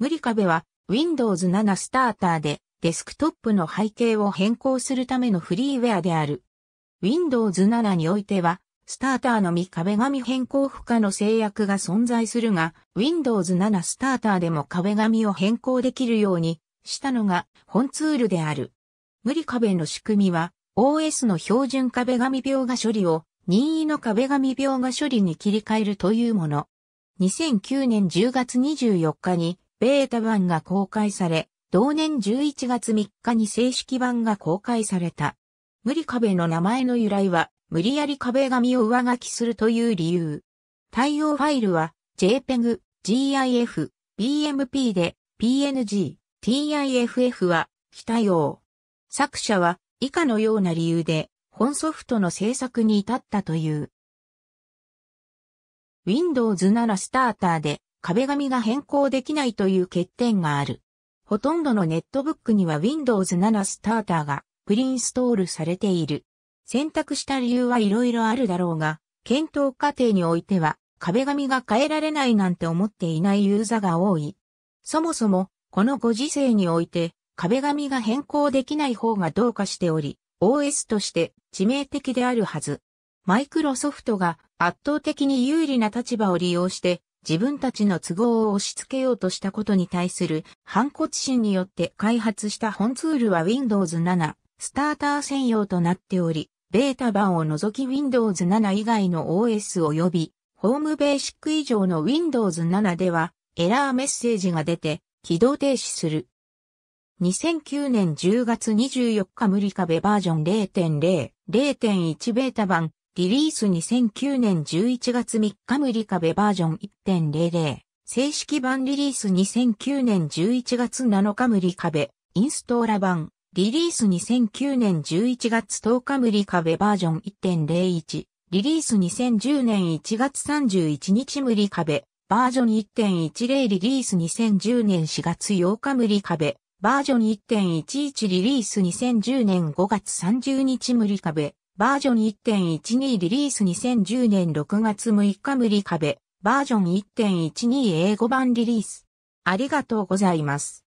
無理壁は Windows 7スターターでデスクトップの背景を変更するためのフリーウェアである。Windows 7においては、スターターのみ壁紙変更不可の制約が存在するが、Windows 7スターターでも壁紙を変更できるようにしたのが本ツールである。無理壁の仕組みは、OS の標準壁紙描画処理を任意の壁紙描画処理に切り替えるというもの。2009年10月24日にベータ版が公開され、同年11月3日に正式版が公開された。無理壁の名前の由来は、無理やり壁紙を上書きするという理由。対応ファイルは、JPEG、GIF、BMP で、PNG、TIFF は、非対応。作者は、以下のような理由で、本ソフトの制作に至ったという。Windows ならスターターで、壁紙が変更できないという欠点がある。ほとんどのネットブックには Windows 7スターターがプリインストールされている。選択した理由はいろいろあるだろうが、検討過程においては壁紙が変えられないなんて思っていないユーザーが多い。そもそも、このご時世において壁紙が変更できない方がどうかしており、OS として致命的であるはず。マイクロソフトが圧倒的に有利な立場を利用して自分たちの都合を押し付けようとしたことに対する反骨心によって開発した本ツールは Windows 7スターター専用となっており、ベータ版を除き Windows 7以外の OS 及びホームベーシック以上の Windows 7ではエラーメッセージが出て起動停止する。2009年10月24日無理壁バージョン0.0、0.1ベータ版リリース2009年11月3日無理壁バージョン1.00。正式版リリース2009年11月7日無理壁。インストーラ版。リリース2009年11月10日無理壁バージョン1.01。リリース2010年1月31日無理壁。バージョン1.10リリース2010年4月8日無理壁。バージョン1.11リリース2010年5月30日無理壁。バージョン1.12リリース2010年6月6日無理壁、バージョン1.12英語版リリース。ありがとうございます。